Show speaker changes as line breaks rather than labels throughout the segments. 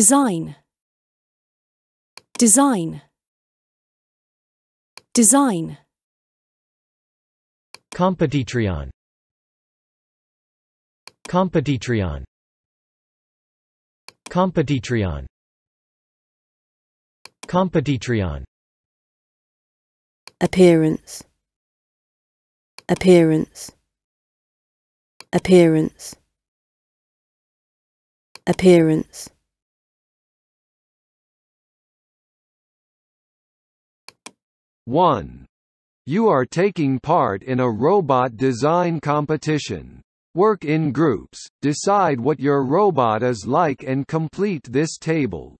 design design design
competitrion competitrion competitrion competitrion
appearance appearance appearance appearance 1. You
are taking part in a robot design competition. Work in groups, decide what your robot is like and complete this table.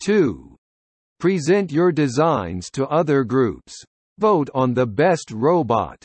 2. Present
your designs to other groups. Vote on the best robot.